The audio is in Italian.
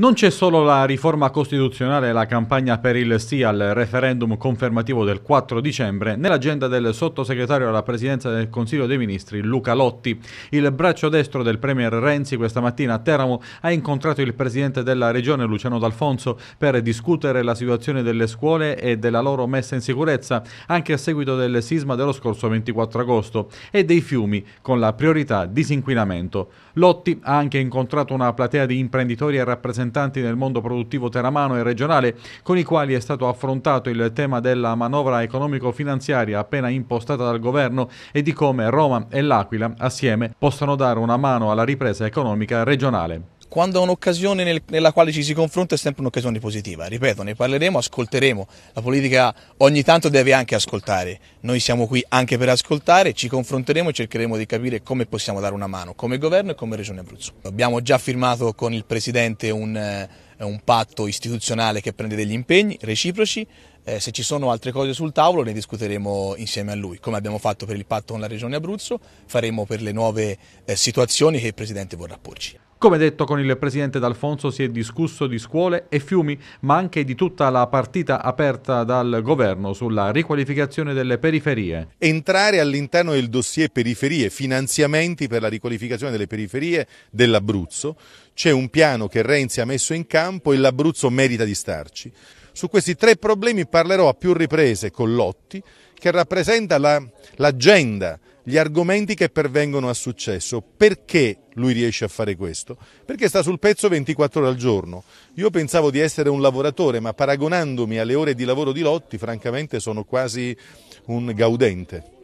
Non c'è solo la riforma costituzionale e la campagna per il sì al referendum confermativo del 4 dicembre, nell'agenda del sottosegretario alla presidenza del Consiglio dei Ministri Luca Lotti. Il braccio destro del Premier Renzi questa mattina a Teramo ha incontrato il presidente della regione Luciano D'Alfonso per discutere la situazione delle scuole e della loro messa in sicurezza anche a seguito del sisma dello scorso 24 agosto e dei fiumi con la priorità disinquinamento. Lotti ha anche incontrato una platea di imprenditori e rappresentanti rappresentanti nel mondo produttivo teramano e regionale, con i quali è stato affrontato il tema della manovra economico-finanziaria appena impostata dal governo e di come Roma e l'Aquila, assieme, possano dare una mano alla ripresa economica regionale quando è un'occasione nel, nella quale ci si confronta è sempre un'occasione positiva. Ripeto, ne parleremo, ascolteremo. La politica ogni tanto deve anche ascoltare. Noi siamo qui anche per ascoltare, ci confronteremo e cercheremo di capire come possiamo dare una mano come governo e come Regione Abruzzo. Abbiamo già firmato con il Presidente un, eh, un patto istituzionale che prende degli impegni reciproci. Eh, se ci sono altre cose sul tavolo ne discuteremo insieme a lui, come abbiamo fatto per il patto con la Regione Abruzzo, faremo per le nuove eh, situazioni che il Presidente vorrà porci. Come detto con il presidente D'Alfonso si è discusso di scuole e fiumi, ma anche di tutta la partita aperta dal governo sulla riqualificazione delle periferie. Entrare all'interno del dossier periferie, finanziamenti per la riqualificazione delle periferie dell'Abruzzo, c'è un piano che Renzi ha messo in campo e l'Abruzzo merita di starci. Su questi tre problemi parlerò a più riprese con Lotti, che rappresenta l'agenda la, gli argomenti che pervengono a successo. Perché lui riesce a fare questo? Perché sta sul pezzo 24 ore al giorno. Io pensavo di essere un lavoratore, ma paragonandomi alle ore di lavoro di Lotti, francamente sono quasi un gaudente.